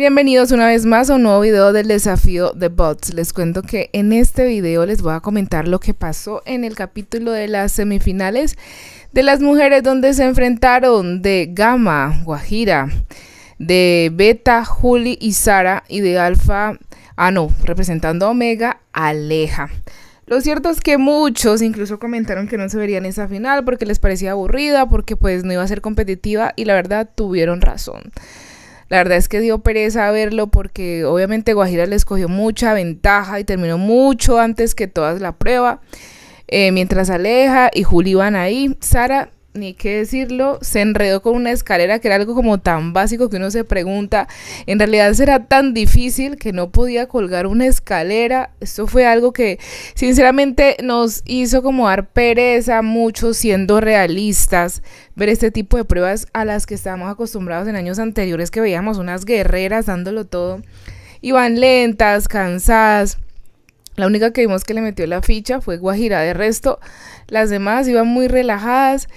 Bienvenidos una vez más a un nuevo video del desafío de bots. Les cuento que en este video les voy a comentar lo que pasó en el capítulo de las semifinales de las mujeres donde se enfrentaron de Gama, Guajira, de Beta, Juli y Sara y de Alfa, ah no, representando a Omega, Aleja. Lo cierto es que muchos incluso comentaron que no se verían esa final porque les parecía aburrida, porque pues no iba a ser competitiva y la verdad tuvieron razón. La verdad es que dio pereza verlo porque obviamente Guajira le escogió mucha ventaja y terminó mucho antes que todas la prueba. Eh, mientras Aleja y Juli van ahí, Sara ni qué decirlo, se enredó con una escalera que era algo como tan básico que uno se pregunta, en realidad será tan difícil que no podía colgar una escalera. Esto fue algo que sinceramente nos hizo como dar pereza mucho siendo realistas, ver este tipo de pruebas a las que estábamos acostumbrados en años anteriores que veíamos unas guerreras dándolo todo iban lentas, cansadas la única que vimos que le metió la ficha fue Guajira. De resto, las demás iban muy relajadas.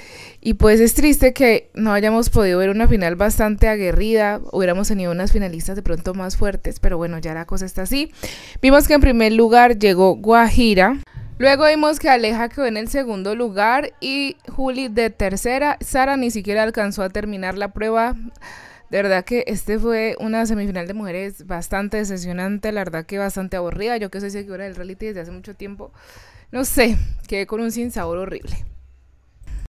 Y pues es triste que no hayamos podido ver una final bastante aguerrida. Hubiéramos tenido unas finalistas de pronto más fuertes. Pero bueno, ya la cosa está así. Vimos que en primer lugar llegó Guajira. Luego vimos que Aleja quedó en el segundo lugar y Juli de tercera. Sara ni siquiera alcanzó a terminar la prueba. De verdad que este fue una semifinal de mujeres bastante decepcionante, la verdad que bastante aburrida. Yo que soy seguidora del reality desde hace mucho tiempo, no sé, quedé con un sinsabor horrible.